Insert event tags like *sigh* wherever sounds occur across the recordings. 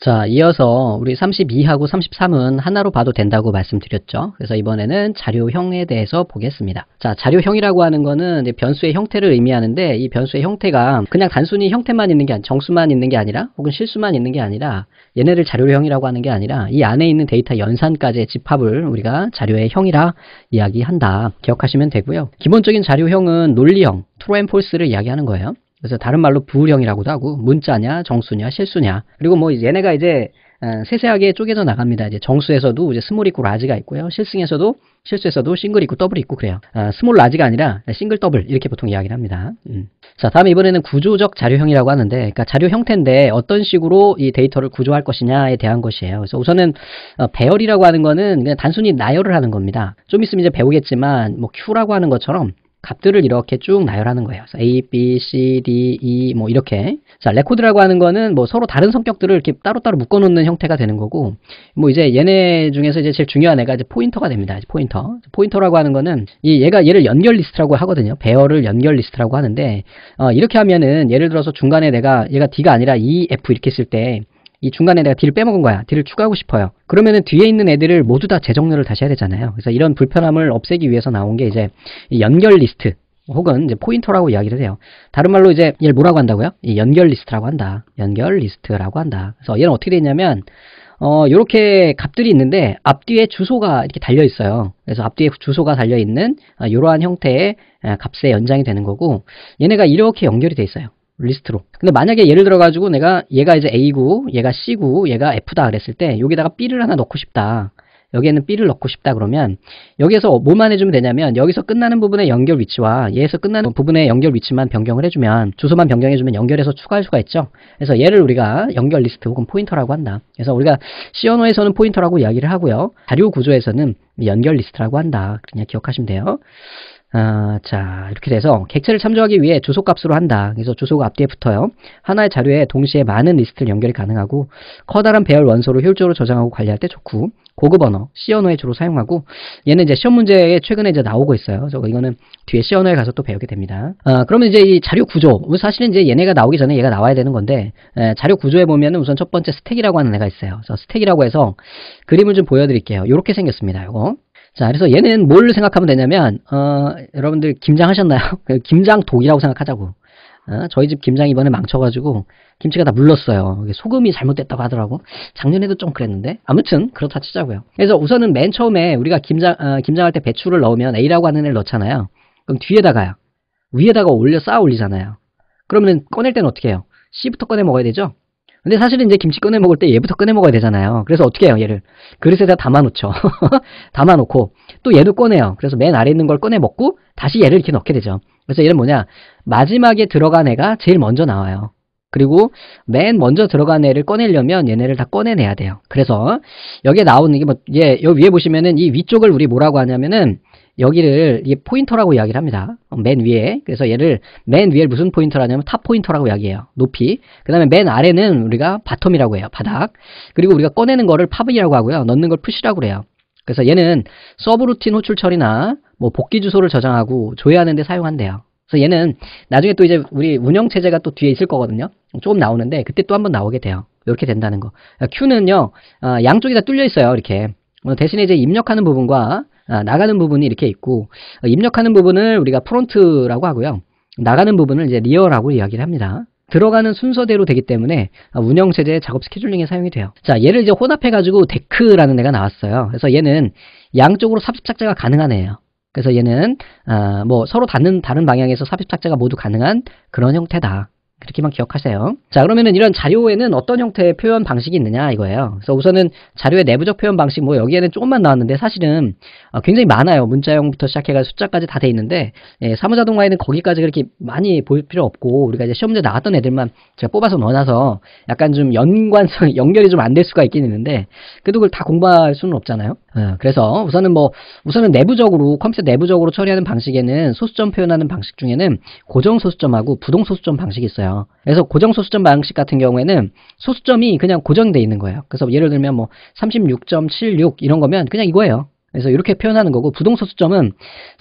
자, 이어서 우리 32하고 33은 하나로 봐도 된다고 말씀드렸죠. 그래서 이번에는 자료형에 대해서 보겠습니다. 자, 자료형이라고 하는 거는 변수의 형태를 의미하는데 이 변수의 형태가 그냥 단순히 형태만 있는 게 아니라 정수만 있는 게 아니라 혹은 실수만 있는 게 아니라 얘네를 자료형이라고 하는 게 아니라 이 안에 있는 데이터 연산까지의 집합을 우리가 자료의 형이라 이야기한다. 기억하시면 되고요. 기본적인 자료형은 논리형, 트루 앤 폴스를 이야기하는 거예요. 그래서 다른 말로 부울형이라고도 하고 문자냐 정수냐 실수냐 그리고 뭐 얘네가 이제 어, 세세하게 쪼개져 나갑니다. 이제 정수에서도 이제 스몰 있고 라지가 있고요. 실승에서도 실수에서도 싱글 있고 더블 있고 그래요. 아, 스몰 라지가 아니라 싱글 더블 이렇게 보통 이야기를 합니다. 음. 자 다음 에 이번에는 구조적 자료형이라고 하는데 그러니까 자료 형태인데 어떤 식으로 이 데이터를 구조할 것이냐에 대한 것이에요. 그래서 우선은 어, 배열이라고 하는 거는 그냥 단순히 나열을 하는 겁니다. 좀 있으면 이제 배우겠지만 뭐 Q라고 하는 것처럼 값들을 이렇게 쭉 나열하는 거예요. A, B, C, D, E 뭐 이렇게. 자, 레코드라고 하는 거는 뭐 서로 다른 성격들을 이렇게 따로따로 묶어 놓는 형태가 되는 거고 뭐 이제 얘네 중에서 이제 제일 중요한 애가 이제 포인터가 됩니다. 이제 포인터. 포인터라고 하는 거는 이 얘가 얘를 연결 리스트라고 하거든요. 배열을 연결 리스트라고 하는데 어 이렇게 하면은 예를 들어서 중간에 내가 얘가 D가 아니라 E, F 이렇게 있을 때이 중간에 내가 딜을 빼먹은 거야. 딜을 추가하고 싶어요. 그러면은 뒤에 있는 애들을 모두 다 재정렬을 다시 해야 되잖아요. 그래서 이런 불편함을 없애기 위해서 나온 게 이제 연결 리스트 혹은 이제 포인터라고 이야기를 해요. 다른 말로 이제 얘를 뭐라고 한다고요? 이 연결 리스트라고 한다. 연결 리스트라고 한다. 그래서 얘는 어떻게 되냐면 어, 요렇게 값들이 있는데 앞뒤에 주소가 이렇게 달려 있어요. 그래서 앞뒤에 주소가 달려 있는 이러한 어, 형태의 값에 연장이 되는 거고 얘네가 이렇게 연결이 돼 있어요. 리스트로. 근데 만약에 예를 들어가지고 내가 얘가 이제 a 구 얘가 c 구 얘가 F다 그랬을 때 여기다가 B를 하나 넣고 싶다. 여기에는 B를 넣고 싶다 그러면 여기에서 뭐만 해주면 되냐면 여기서 끝나는 부분의 연결 위치와 얘에서 끝나는 부분의 연결 위치만 변경을 해주면 주소만 변경해주면 연결해서 추가할 수가 있죠. 그래서 얘를 우리가 연결 리스트 혹은 포인터라고 한다. 그래서 우리가 시어어에서는 포인터라고 이야기를 하고요. 자료 구조에서는 연결 리스트라고 한다. 그냥 기억하시면 돼요. 아, 자 이렇게 돼서 객체를 참조하기 위해 주소값으로 한다. 그래서 주소가 앞뒤에 붙어요. 하나의 자료에 동시에 많은 리스트를 연결이 가능하고 커다란 배열 원소를 효율적으로 저장하고 관리할 때 좋고 고급 언어, C 언어에 주로 사용하고 얘는 이제 시험 문제에 최근에 이제 나오고 있어요. 저 이거는 뒤에 C 언어에 가서 또 배우게 됩니다. 아, 그러면 이제 이 자료 구조 사실은 이제 얘네가 나오기 전에 얘가 나와야 되는 건데 에, 자료 구조에 보면 우선 첫 번째 스택이라고 하는 애가 있어요. 그래서 스택이라고 해서 그림을 좀 보여드릴게요. 이렇게 생겼습니다. 이거 자, 그래서 얘는 뭘 생각하면 되냐면, 어, 여러분들 김장하셨나요? *laughs* 그 김장독이라고 생각하자고. 어, 저희 집 김장 이번에 망쳐가지고 김치가 다 물렀어요. 소금이 잘못됐다고 하더라고. 작년에도 좀 그랬는데. 아무튼 그렇다 치자고요. 그래서 우선은 맨 처음에 우리가 김장 어, 김장할 때 배추를 넣으면 A라고 하는 애를 넣잖아요. 그럼 뒤에다가요. 위에다가 올려 쌓아 올리잖아요. 그러면 꺼낼 때는 어떻게 해요? C부터 꺼내 먹어야 되죠? 근데 사실은 이제 김치 꺼내 먹을 때 얘부터 꺼내 먹어야 되잖아요. 그래서 어떻게 해요, 얘를? 그릇에다 담아놓죠. *laughs* 담아놓고 또 얘도 꺼내요. 그래서 맨 아래 있는 걸 꺼내 먹고 다시 얘를 이렇게 넣게 되죠. 그래서 얘는 뭐냐? 마지막에 들어간 애가 제일 먼저 나와요. 그리고 맨 먼저 들어간 애를 꺼내려면 얘네를 다 꺼내내야 돼요. 그래서 여기에 나오는 게 뭐, 얘, 여기 위에 보시면은 이 위쪽을 우리 뭐라고 하냐면은 여기를 이게 포인터라고 이야기를 합니다. 맨 위에. 그래서 얘를 맨 위에 무슨 포인터라냐면 탑 포인터라고 이야기해요. 높이. 그 다음에 맨 아래는 우리가 바텀이라고 해요. 바닥. 그리고 우리가 꺼내는 거를 팝이라고 하고요. 넣는 걸 푸시라고 그래요. 그래서 얘는 서브루틴 호출 처리나 뭐 복귀 주소를 저장하고 조회하는 데 사용한대요. 그래서 얘는 나중에 또 이제 우리 운영 체제가 또 뒤에 있을 거거든요. 조금 나오는데 그때 또 한번 나오게 돼요. 이렇게 된다는 거. 그러니까 Q는요, 어, 양쪽에다 뚫려 있어요. 이렇게. 어, 대신에 이제 입력하는 부분과 아, 나가는 부분이 이렇게 있고 어, 입력하는 부분을 우리가 프론트라고 하고요. 나가는 부분을 이제 리어라고 이야기를 합니다. 들어가는 순서대로 되기 때문에 아, 운영체제 작업 스케줄링에 사용이 돼요. 자, 얘를 이제 혼합해가지고 데크라는 애가 나왔어요. 그래서 얘는 양쪽으로 삽입착자가 가능한 애예요. 그래서 얘는 어, 뭐 서로 다른 다른 방향에서 삽입착자가 모두 가능한 그런 형태다. 그렇게만 기억하세요. 자 그러면은 이런 자료에는 어떤 형태의 표현 방식이 있느냐 이거예요. 그래서 우선은 자료의 내부적 표현 방식 뭐 여기에는 조금만 나왔는데 사실은 어, 굉장히 많아요. 문자형부터 시작해가 숫자까지 다 돼 있는데 예, 사무자동화에는 거기까지 그렇게 많이 볼 필요 없고 우리가 이제 시험제 나왔던 애들만 제가 뽑아서 넣어놔서 약간 좀 연관성 연결이 좀 안 될 수가 있긴 있는데 그래도 그걸 다 공부할 수는 없잖아요. 예, 그래서 우선은 뭐 우선은 내부적으로 컴퓨터 내부적으로 처리하는 방식에는 소수점 표현하는 방식 중에는 고정 소수점하고 부동 소수점 방식이 있어요. 그래서 고정 소수점 방식 같은 경우에는 소수점이 그냥 고정돼 있는 거예요. 그래서 예를 들면 뭐 36.76 이런 거면 그냥 이거예요. 그래서 이렇게 표현하는 거고 부동 소수점은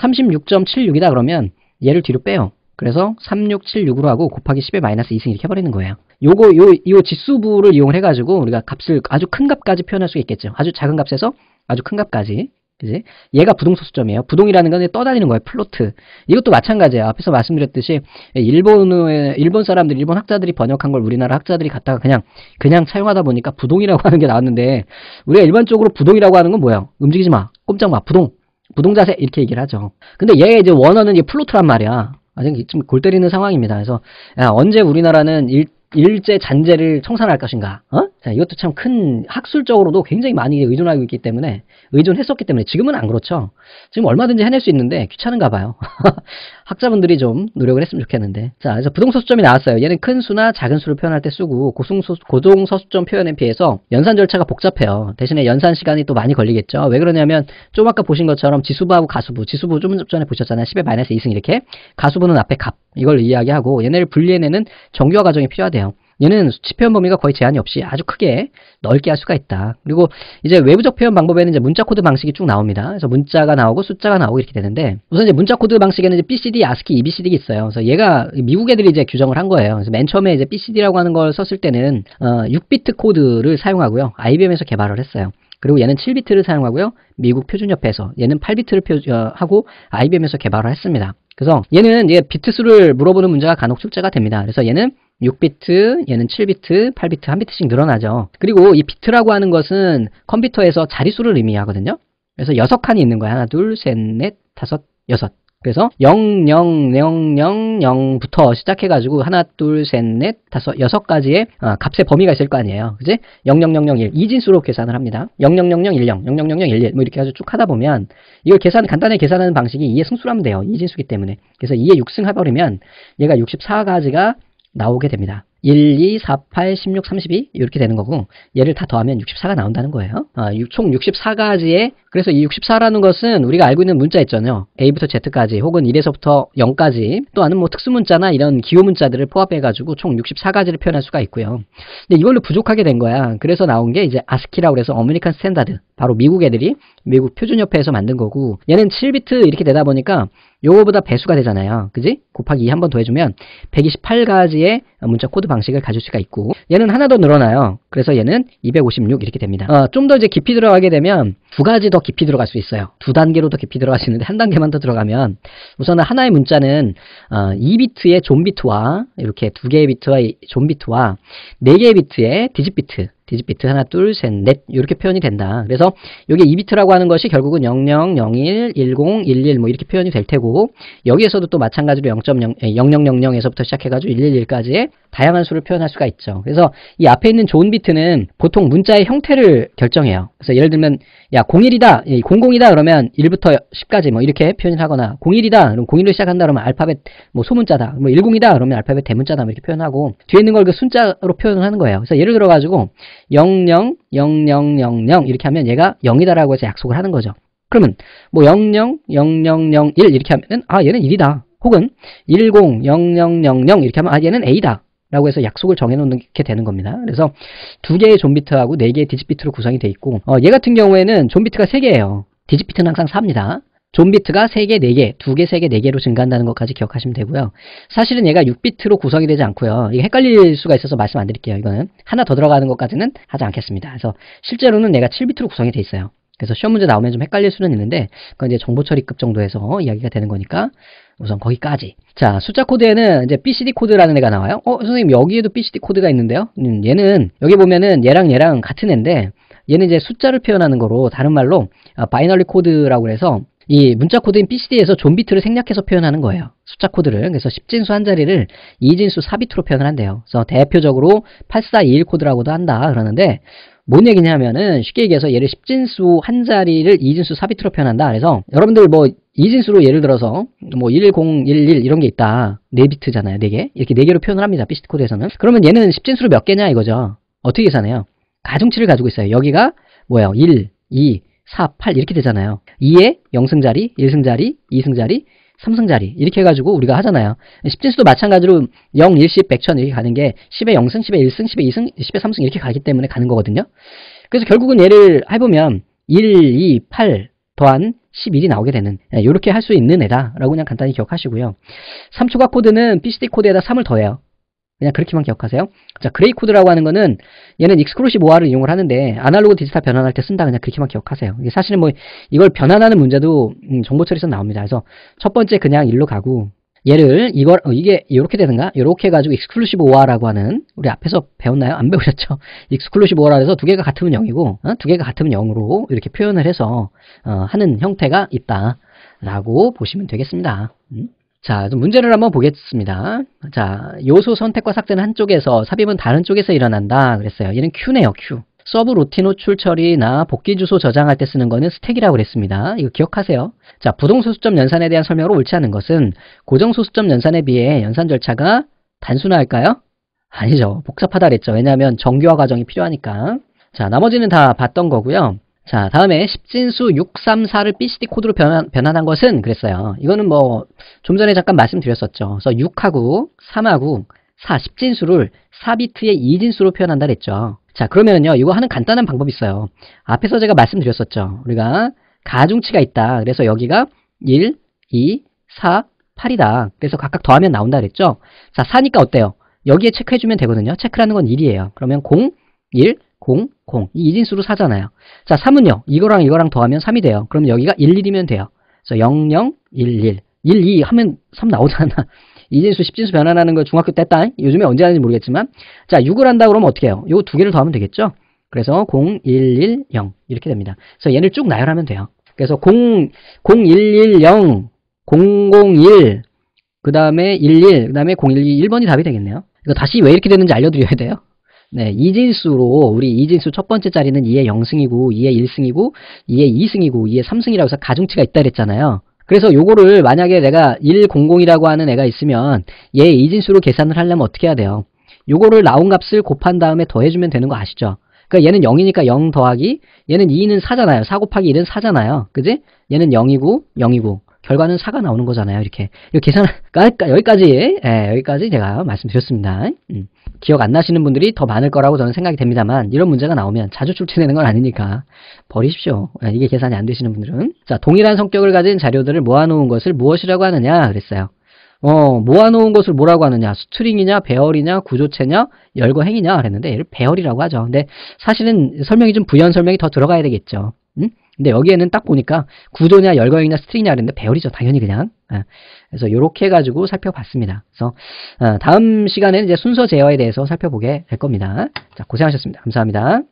36.76이다 그러면 얘를 뒤로 빼요. 그래서 3676으로 하고 곱하기 10의 마이너스 2승 이렇게 해버리는 거예요. 요거 요요 지수부를 이용해 가지고 우리가 값을 아주 큰 값까지 표현할 수 있겠죠. 아주 작은 값에서 아주 큰 값까지. 그지? 얘가 부동소수점이에요. 부동이라는 건 떠다니는 거예요. 플로트. 이것도 마찬가지예요. 앞에서 말씀드렸듯이 일본의 일본 사람들, 일본 학자들이 번역한 걸 우리나라 학자들이 갖다가 그냥 그냥 사용하다 보니까 부동이라고 하는 게 나왔는데 우리가 일반적으로 부동이라고 하는 건 뭐예요? 움직이지 마. 꼼짝 마. 부동. 부동 자세 이렇게 얘기를 하죠. 근데 얘 이제 원어는 얘 플로트란 말이야. 아직 좀골 때리는 상황입니다. 그래서 야, 언제 우리나라는 일, 일제 잔재를 청산할 것인가? 어? 자, 이것도 참 큰 학술적으로도 굉장히 많이 의존하고 있기 때문에 의존했었기 때문에 지금은 안 그렇죠. 지금 얼마든지 해낼 수 있는데 귀찮은가 봐요. *laughs* 학자분들이 좀 노력을 했으면 좋겠는데. 자, 그래서 부동서수점이 나왔어요. 얘는 큰 수나 작은 수를 표현할 때 쓰고 고승수, 고동서수점 표현에 비해서 연산 절차가 복잡해요. 대신에 연산 시간이 또 많이 걸리겠죠. 왜 그러냐면 좀 아까 보신 것처럼 지수부하고 가수부, 지수부 좀 전에 보셨잖아요. 10의 마이너스 2승 이렇게. 가수부는 앞에 값 이걸 이야기하고 얘네를 분리해내는 정교화 과정이 필요하대요. 얘는 수치 표현 범위가 거의 제한이 없이 아주 크게 넓게 할 수가 있다. 그리고 이제 외부적 표현 방법에는 이제 문자 코드 방식이 쭉 나옵니다. 그래서 문자가 나오고 숫자가 나오고 이렇게 되는데 우선 이제 문자 코드 방식에는 이제 BCD, ASCII, EBCD가 있어요. 그래서 얘가 미국 애들이 이제 규정을 한 거예요. 그래서 맨 처음에 이제 BCD라고 하는 걸 썼을 때는 어, 6비트 코드를 사용하고요. IBM에서 개발을 했어요. 그리고 얘는 7비트를 사용하고요. 미국 표준협회에서 얘는 8비트를 표, 어, 하고 IBM에서 개발을 했습니다. 그래서 얘는 얘 비트 수를 물어보는 문제가 간혹 출제가 됩니다. 그래서 얘는 6비트, 얘는 7비트, 8비트, 1비트씩 늘어나죠. 그리고 이 비트라고 하는 것은 컴퓨터에서 자릿수를 의미하거든요. 그래서 6칸이 있는 거야. 하나, 둘, 셋, 넷, 다섯, 여섯. 그래서 00000부터 시작해가지고 하나, 둘, 셋, 넷, 다섯, 여섯 가지의 값의 범위가 있을 거 아니에요. 그지? 00001. 이진수로 계산을 합니다. 00010, 0, 00011. 뭐 이렇게 아주 쭉 하다 보면 이걸 계산, 간단히 계산하는 방식이 2의 승수라면 돼요. 이진수기 때문에. 그래서 2의 6승 해버리면 얘가 64가지가 나오게 됩니다. 1, 2, 4, 8, 16, 32 이렇게 되는 거고 얘를 다 더하면 64가 나온다는 거예요. 아, 총 64가지의 그래서 이 64라는 것은 우리가 알고 있는 문자 있잖아요. A부터 Z까지 혹은 1에서부터 0까지 또는 뭐 특수문자나 이런 기호문자들을 포함해가지고 총 64가지를 표현할 수가 있고요. 근데 이걸로 부족하게 된 거야. 그래서 나온 게 이제 아스키라고 해서 어메리칸 스탠다드 바로 미국 애들이 미국 표준협회에서 만든 거고 얘는 7비트 이렇게 되다 보니까 요거보다 배수가 되잖아요. 그지? 곱하기 2 한번 더 해주면 128가지의 문자 코드 방식을 가질 수가 있고 얘는 하나 더 늘어나요. 그래서 얘는 256 이렇게 됩니다. 어, 좀 더 이제 깊이 들어가게 되면 두 가지 더 깊이 들어갈 수 있어요. 두 단계로 더 깊이 들어갈 수 있는데 한 단계만 더 들어가면 우선은 하나의 문자는 어, 2비트의 존비트와 이렇게 두 개의 비트와 존비트와 네 개의 비트의 디짓비트 디지비트 하나 둘 셋 넷 이렇게 표현이 된다. 그래서 여기 2비트라고 하는 것이 결국은 00, 01, 10, 11 뭐 이렇게 표현이 될 테고 여기에서도 또 마찬가지로 0.0, 0000에서부터 예, 시작해가지고 111까지의 다양한 수를 표현할 수가 있죠. 그래서 이 앞에 있는 좋은 비트는 보통 문자의 형태를 결정해요. 그래서 예를 들면 야 01이다, 00이다 그러면 1부터 10까지 뭐 이렇게 표현을 하거나 01이다 그럼 01로 시작한다 그러면 알파벳 뭐 소문자다, 뭐 10이다 그러면 알파벳 대문자다 뭐 이렇게 표현하고 뒤에 있는 걸 그 순자로 표현을 하는 거예요. 그래서 예를 들어가지고 000000 이렇게 하면 얘가 0이다라고 해서 약속을 하는 거죠. 그러면 뭐000001 이렇게 하면은 아 얘는 1이다. 혹은 100000 이렇게 하면 아 얘는 A다. 라고 해서 약속을 정해놓는 게 되는 겁니다. 그래서 두 개의 존비트하고 네 개의 디지비트로 구성이 돼 있고 어, 얘 같은 경우에는 존비트가 세 개예요. 디지비트는 항상 4입니다. 존비트가 3개, 4개, 2개, 3개, 4개로 증가한다는 것까지 기억하시면 되고요. 사실은 얘가 6비트로 구성이 되지 않고요. 이게 헷갈릴 수가 있어서 말씀 안 드릴게요. 이거는 하나 더 들어가는 것까지는 하지 않겠습니다. 그래서 실제로는 얘가 7비트로 구성이 돼 있어요. 그래서 시험 문제 나오면 좀 헷갈릴 수는 있는데 그건 이제 정보 처리급 정도에서 이야기가 되는 거니까 우선 거기까지 자 숫자 코드에는 이제 BCD 코드라는 애가 나와요 어 선생님 여기에도 BCD 코드가 있는데요 음, 얘는 여기 보면은 얘랑 얘랑 같은 애인데 얘는 이제 숫자를 표현하는 거로 다른 말로 아, 바이널리 코드라고 해서 이 문자 코드인 BCD에서 존비트를 생략해서 표현하는 거예요. 숫자 코드를. 그래서 10진수 한 자리를 2진수 4비트로 표현을 한대요. 그래서 대표적으로 8421 코드라고도 한다 그러는데 뭔 얘기냐면은 쉽게 얘기해서 얘를 10진수 한 자리를 2진수 4비트로 표현한다. 그래서 여러분들 뭐 2진수로 예를 들어서 뭐 1011 이런 게 있다. 4비트잖아요. 4개. 이렇게 4개로 표현을 합니다. BCD 코드에서는. 그러면 얘는 10진수로 몇 개냐 이거죠. 어떻게 계산해요? 가중치를 가지고 있어요. 여기가 뭐예요? 1, 2, 4, 8 이렇게 되잖아요. 2에 0승자리, 1승자리, 2승자리, 3승자리 이렇게 해가지고 우리가 하잖아요. 10진수도 마찬가지로 0, 1, 10, 100, 1000 이렇게 가는 게 10에 0승, 10에 1승, 10에 2승, 10에 3승 이렇게 가기 때문에 가는 거거든요. 그래서 결국은 얘를 해보면 1, 2, 8 더한 11이 나오게 되는 이렇게 예, 할수 있는 애다라고 그냥 간단히 기억하시고요. 3초각 코드는 PCT 코드에다 3을 더해요. 그냥 그렇게만 기억하세요. 자, 그레이 코드라고 하는 거는 얘는 익스클루시브 OR을 이용을 하는데 아날로그 디지털 변환할 때 쓴다 그냥 그렇게만 기억하세요. 이게 사실은 뭐 이걸 변환하는 문제도 음, 정보 처리에서 나옵니다. 그래서 첫 번째 그냥 일로 가고 얘를 이걸 어, 이게 이렇게 되는가? 이렇게 해 가지고 익스클루시브 OR라고 하는 우리 앞에서 배웠나요? 안 *laughs* 배우셨죠? 익스클루시브 오아라 해서두 개가 같으면 0이고 어? 두 개가 같으면 0으로 이렇게 표현을 해서 어, 하는 형태가 있다라고 보시면 되겠습니다. 음? 자, 문제를 한번 보겠습니다. 자, 요소 선택과 삭제는 한쪽에서, 삽입은 다른 쪽에서 일어난다 그랬어요. 얘는 Q네요, Q. 서브 로틴 호출 처리나 복귀 주소 저장할 때 쓰는 거는 스택이라고 그랬습니다. 이거 기억하세요. 자, 부동소수점 연산에 대한 설명으로 옳지 않은 것은 고정소수점 연산에 비해 연산 절차가 단순화할까요? 아니죠. 복잡하다 그랬죠. 왜냐하면 정교화 과정이 필요하니까. 자, 나머지는 다 봤던 거고요. 자, 다음에 십진수 634를 BCD 코드로 변환, 변환한 것은 그랬어요. 이거는 뭐 좀 전에 잠깐 말씀드렸었죠. 그래서 6하고 3하고 4, 십진수를 4비트의 2진수로 표현한다 그랬죠. 자, 그러면요. 이거 하는 간단한 방법이 있어요. 앞에서 제가 말씀드렸었죠. 우리가 가중치가 있다. 그래서 여기가 1, 2, 4, 8이다. 그래서 각각 더하면 나온다 그랬죠. 자, 4니까 어때요? 여기에 체크해주면 되거든요. 체크라는 건 1이에요. 그러면 0, 1, 0, 0. 이 1인수로 사잖아요 자, 3은요. 이거랑 이거랑 더하면 3이 돼요. 그럼 여기가 1, 1이면 돼요. 그래서 0, 0, 1, 1. 1, 2 하면 3 나오잖아. 2진수, *laughs* 10진수 변환하는 거 중학교 때 딴? 요즘에 언제 하는지 모르겠지만. 자, 6을 한다 그러면 어떻게 해요? 요거 두 개를 더하면 되겠죠? 그래서 0, 1, 1, 0 이렇게 됩니다. 그래서 얘를 쭉 나열하면 돼요. 그래서 0, 0, 1, 1, 0, 0, 0, 1, 그 다음에 1, 1, 그 다음에 0, 1, 2, 1번이 답이 되겠네요. 이거 다시 왜 이렇게 되는지 알려드려야 돼요. 네, 이진수로 우리 이진수 첫 번째 자리는 2의 0승이고 2의 1승이고 2의 2승이고 2의 3승이라고 해서 가중치가 있다 그랬잖아요. 그래서 요거를 만약에 내가 100이라고 하는 애가 있으면 얘 이진수로 계산을 하려면 어떻게 해야 돼요? 요거를 나온 값을 곱한 다음에 더해주면 되는 거 아시죠? 그러니까 얘는 0이니까 0 더하기 얘는 2는 4잖아요. 4 곱하기 1은 4잖아요. 그지? 얘는 0이고 0이고 결과는 4가 나오는 거잖아요. 이렇게. 이 계산, 여기까지, 예, 여기까지 제가 말씀드렸습니다. 음. 기억 안 나시는 분들이 더 많을 거라고 저는 생각이 됩니다만, 이런 문제가 나오면 자주 출제되는 건 아니니까 버리십시오. 예, 이게 계산이 안 되시는 분들은. 자, 동일한 성격을 가진 자료들을 모아놓은 것을 무엇이라고 하느냐, 그랬어요. 어, 모아놓은 것을 뭐라고 하느냐, 스트링이냐, 배열이냐, 구조체냐, 열거행이냐, 그랬는데, 얘를 배열이라고 하죠. 근데 사실은 설명이 좀 부연 설명이 더 들어가야 되겠죠. 음? 근데 여기에는 딱 보니까 구도냐 열거형이나 스트링이냐 하는데 배열이죠. 당연히 그냥. 예. 그래서 요렇게 해가지고 살펴봤습니다. 그래서 어, 다음 시간에는 이제 순서 제어에 대해서 살펴보게 될 겁니다. 자, 고생하셨습니다. 감사합니다.